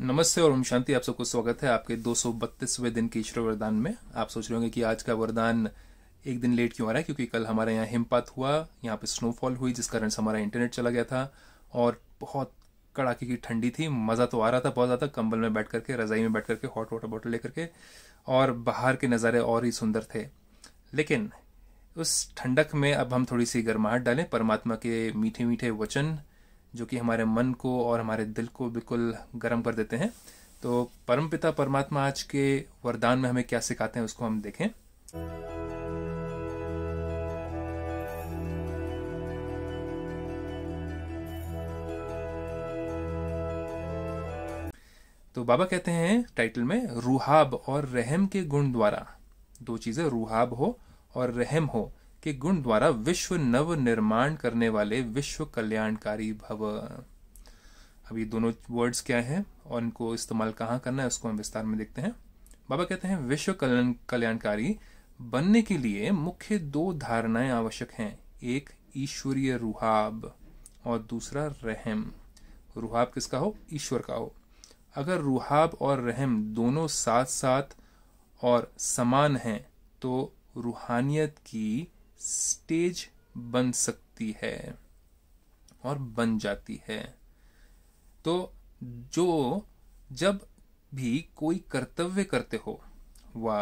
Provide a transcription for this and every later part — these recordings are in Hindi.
नमस्ते और ओम शांति आप सबको स्वागत है आपके दो दिन के ईश्वर वरदान में आप सोच रहे होंगे कि आज का वरदान एक दिन लेट क्यों आ रहा है क्योंकि कल हमारे यहाँ हिमपात हुआ यहाँ पे स्नोफॉल हुई जिस कारण से हमारा इंटरनेट चला गया था और बहुत कड़ाके की ठंडी थी मज़ा तो आ रहा था बहुत ज़्यादा कंबल में बैठ करके रज़ाई में बैठ करके हॉट वाटर बॉटल लेकर के और बाहर के नज़ारे और ही सुंदर थे लेकिन उस ठंडक में अब हम थोड़ी सी गर्माहट डालें परमात्मा के मीठे मीठे वचन जो कि हमारे मन को और हमारे दिल को बिल्कुल गर्म कर देते हैं तो परमपिता परमात्मा आज के वरदान में हमें क्या सिखाते हैं उसको हम देखें तो बाबा कहते हैं टाइटल में रूहाब और रहम के गुण द्वारा दो चीज़ें रूहाब हो और रहम हो के गुण द्वारा विश्व नव निर्माण करने वाले विश्व कल्याणकारी भव अब ये दोनों वर्ड्स क्या हैं और इनको इस्तेमाल कहाँ करना है उसको हम विस्तार में देखते हैं बाबा कहते हैं विश्व कल्याण कल्याणकारी बनने के लिए मुख्य दो धारणाएं आवश्यक हैं एक ईश्वरीय रुहाब और दूसरा रहम रुहाब किसका हो ईश्वर का हो अगर रुहाब और रहम दोनों साथ साथ और समान हैं तो रूहानियत की स्टेज बन सकती है और बन जाती है तो जो जब भी कोई कर्तव्य करते हो व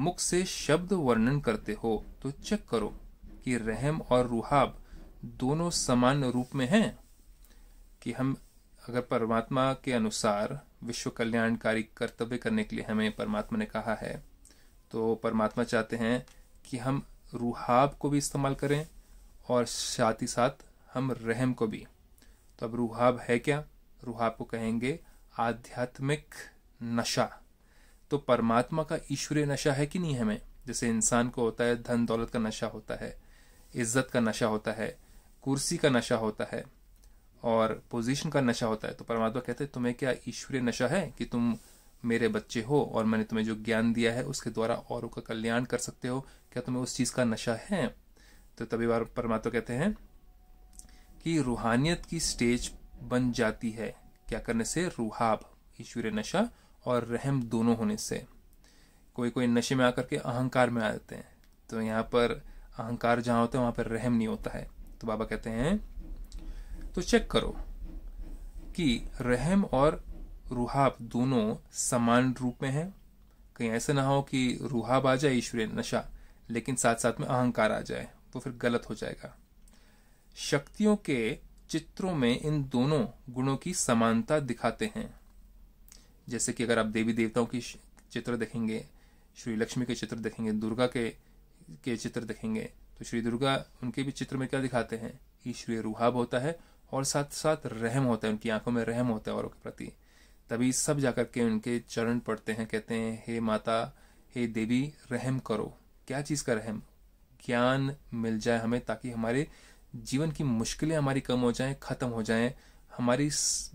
मुख से शब्द वर्णन करते हो तो चेक करो कि रहम और रुहाब दोनों समान रूप में हैं कि हम अगर परमात्मा के अनुसार विश्व कल्याणकारी कर्तव्य करने के लिए हमें परमात्मा ने कहा है तो परमात्मा चाहते हैं कि हम रूहाब को भी इस्तेमाल करें और साथ ही साथ हम रहम को भी तो अब रूहाब है क्या रूहाब को कहेंगे आध्यात्मिक नशा तो परमात्मा का ईश्वरीय नशा है कि नहीं हमें जैसे इंसान को होता है धन दौलत का नशा होता है इज्जत का नशा होता है कुर्सी का नशा होता है और पोजीशन का नशा होता है तो परमात्मा कहते हैं तुम्हें क्या ईश्वरीय नशा है कि तुम मेरे बच्चे हो और मैंने तुम्हें जो ज्ञान दिया है उसके द्वारा औरों का कल्याण कर सकते हो क्या तुम्हें उस चीज़ का नशा है तो तभी बार परमात्मा कहते हैं कि रूहानियत की स्टेज बन जाती है क्या करने से रूहाब ईश्वरीय नशा और रहम दोनों होने से कोई कोई नशे में आकर के अहंकार में आ जाते हैं तो यहाँ पर अहंकार जहां होता है वहां पर रहम नहीं होता है तो बाबा कहते हैं तो चेक करो कि रहम और रूहाब दोनों समान रूप में हैं कहीं ऐसा ना हो कि रूहाब आ जाए ईश्वरीय नशा लेकिन साथ साथ में अहंकार आ जाए तो फिर गलत हो जाएगा शक्तियों के चित्रों में इन दोनों गुणों की समानता दिखाते हैं जैसे कि अगर आप देवी देवताओं की चित्र देखेंगे श्री लक्ष्मी के चित्र देखेंगे दुर्गा के के चित्र देखेंगे तो श्री दुर्गा उनके भी चित्र में क्या दिखाते हैं ईश्वरीय रूहाब होता है और साथ साथ रहम होता है उनकी आंखों में रहम होता है औरों के प्रति तभी सब जाकर के उनके चरण पड़ते हैं कहते हैं हे माता हे देवी रहम करो क्या चीज़ का रहम ज्ञान मिल जाए हमें ताकि हमारे जीवन की मुश्किलें हमारी कम हो जाएं ख़त्म हो जाएं हमारी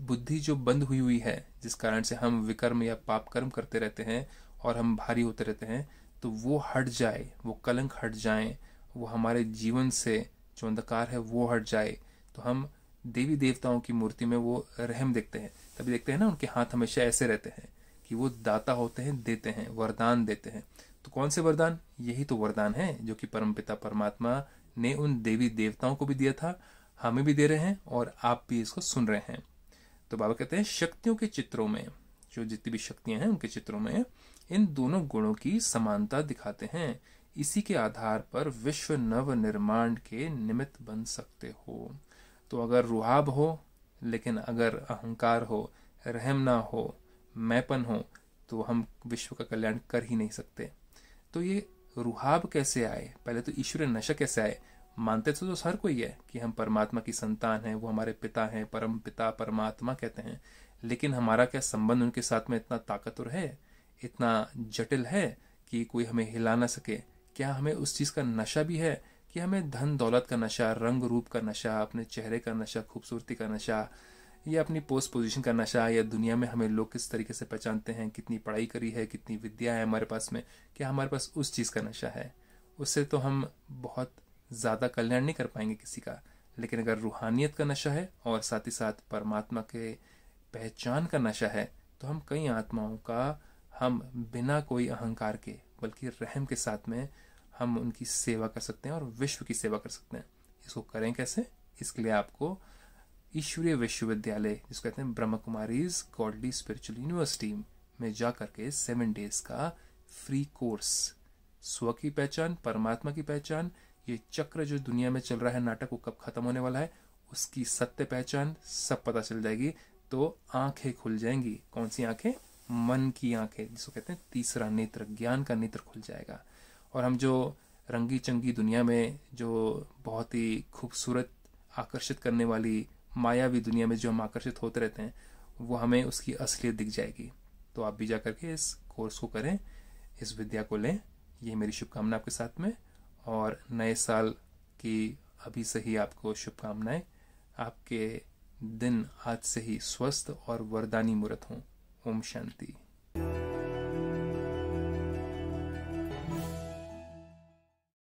बुद्धि जो बंद हुई हुई है जिस कारण से हम विकर्म या पाप कर्म करते रहते हैं और हम भारी होते रहते हैं तो वो हट जाए वो कलंक हट जाए वो हमारे जीवन से जो अंधकार है वो हट जाए तो हम देवी देवताओं की मूर्ति में वो रहम देखते हैं तभी देखते हैं ना उनके हाथ हमेशा ऐसे रहते हैं कि वो दाता होते हैं देते हैं वरदान देते हैं तो कौन से वरदान यही तो वरदान है जो कि परमपिता परमात्मा ने उन देवी देवताओं को भी दिया था हमें भी दे रहे हैं और आप भी इसको सुन रहे हैं तो बाबा कहते हैं शक्तियों के चित्रों में जो जितनी भी शक्तियां हैं उनके चित्रों में इन दोनों गुणों की समानता दिखाते हैं इसी के आधार पर विश्व नव निर्माण के निमित्त बन सकते हो तो अगर रुहाब हो लेकिन अगर अहंकार हो रहम ना हो मैपन हो तो हम विश्व का कल्याण कर ही नहीं सकते तो ये रुहाब कैसे आए पहले तो ईश्वर नशा कैसे आए मानते तो, तो हर कोई है कि हम परमात्मा की संतान हैं वो हमारे पिता हैं परम पिता परमात्मा कहते हैं लेकिन हमारा क्या संबंध उनके साथ में इतना ताकतवर है इतना जटिल है कि कोई हमें हिला ना सके क्या हमें उस चीज़ का नशा भी है कि हमें धन दौलत का नशा रंग रूप का नशा अपने चेहरे का नशा खूबसूरती का नशा या अपनी पोस्ट पोजीशन का नशा या दुनिया में हमें लोग किस तरीके से पहचानते हैं कितनी पढ़ाई करी है कितनी विद्या है हमारे पास में क्या हमारे पास उस चीज़ का नशा है उससे तो हम बहुत ज़्यादा कल्याण नहीं कर पाएंगे किसी का लेकिन अगर रूहानियत का नशा है और साथ ही साथ परमात्मा के पहचान का नशा है तो हम कई आत्माओं का हम बिना कोई अहंकार के बल्कि रहम के साथ में हम उनकी सेवा कर सकते हैं और विश्व की सेवा कर सकते हैं इसको करें कैसे इसके लिए आपको ईश्वरीय विश्वविद्यालय जिसको कहते हैं ब्रह्म कुमारीज गॉडली स्पिरिचुअल यूनिवर्सिटी में जा करके सेवन डेज का फ्री कोर्स स्व की पहचान परमात्मा की पहचान ये चक्र जो दुनिया में चल रहा है नाटक वो कब खत्म होने वाला है उसकी सत्य पहचान सब पता चल जाएगी तो आंखें खुल जाएंगी कौन सी आंखें मन की आंखें जिसको कहते हैं तीसरा नेत्र ज्ञान का नेत्र खुल जाएगा और हम जो रंगी चंगी दुनिया में जो बहुत ही खूबसूरत आकर्षित करने वाली मायावी दुनिया में जो हम आकर्षित होते रहते हैं वो हमें उसकी असलियत दिख जाएगी तो आप भी जा करके इस कोर्स को करें इस विद्या को लें ये मेरी शुभकामना आपके साथ में और नए साल की अभी से ही आपको शुभकामनाएं आपके दिन आज से ही स्वस्थ और वरदानी मूर्त हों ओम शांति